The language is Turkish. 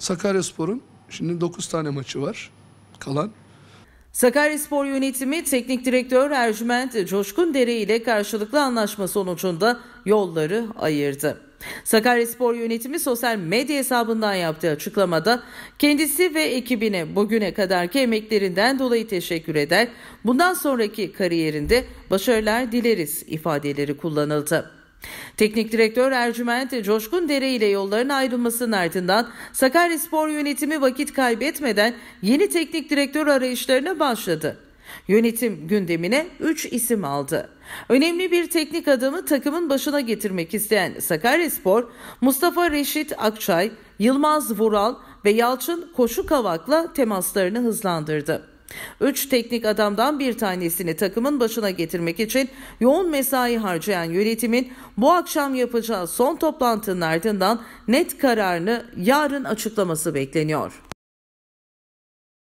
Sakaryaspor'un şimdi 9 tane maçı var kalan. Sakaryaspor yönetimi Teknik Direktör Ercüment Coşkun Dere ile karşılıklı anlaşma sonucunda yolları ayırdı. Sakaryaspor yönetimi sosyal medya hesabından yaptığı açıklamada kendisi ve ekibine bugüne kadarki emeklerinden dolayı teşekkür eder. Bundan sonraki kariyerinde başarılar dileriz ifadeleri kullanıldı. Teknik direktör Ercüment Coşkun Dere ile yolların ayrılmasının ardından Sakaryaspor yönetimi vakit kaybetmeden yeni teknik direktör arayışlarına başladı. Yönetim gündemine 3 isim aldı. Önemli bir teknik adamı takımın başına getirmek isteyen Sakaryaspor, Mustafa Reşit Akçay, Yılmaz Vural ve Yalçın Koşukavak'la temaslarını hızlandırdı. 3 teknik adamdan bir tanesini takımın başına getirmek için yoğun mesai harcayan yönetimin bu akşam yapacağı son toplantının ardından net kararını yarın açıklaması bekleniyor.